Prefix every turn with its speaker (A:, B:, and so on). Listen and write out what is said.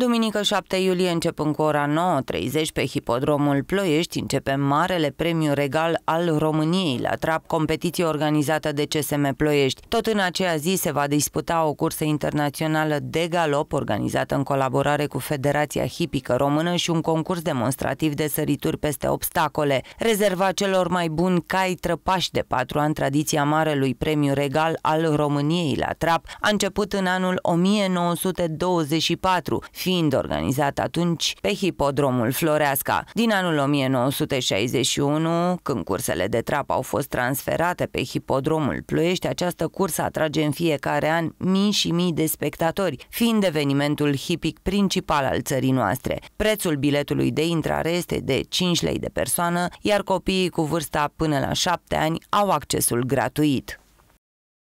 A: Duminică 7 iulie, începând cu ora 9.30, pe Hipodromul Ploiești, începe Marele Premiu Regal al României la trap, competiție organizată de CSM Ploiești. Tot în aceea zi se va disputa o cursă internațională de galop organizată în colaborare cu Federația Hipică Română și un concurs demonstrativ de sărituri peste obstacole. Rezerva celor mai buni cai trăpași de patru ani tradiția Marelui Premiu Regal al României la trap a început în anul 1924, fiind organizat atunci pe hipodromul Floreasca. Din anul 1961, când cursele de trap au fost transferate pe hipodromul Ploiești, această cursă atrage în fiecare an mii și mii de spectatori, fiind evenimentul hipic principal al țării noastre. Prețul biletului de intrare este de 5 lei de persoană, iar copiii cu vârsta până la 7 ani au accesul gratuit.